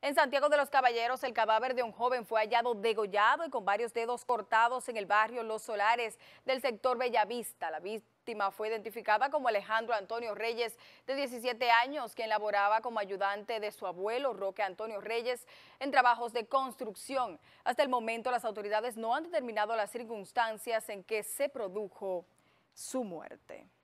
En Santiago de los Caballeros, el cadáver de un joven fue hallado degollado y con varios dedos cortados en el barrio Los Solares del sector Bellavista. La víctima fue identificada como Alejandro Antonio Reyes, de 17 años, quien laboraba como ayudante de su abuelo, Roque Antonio Reyes, en trabajos de construcción. Hasta el momento, las autoridades no han determinado las circunstancias en que se produjo su muerte.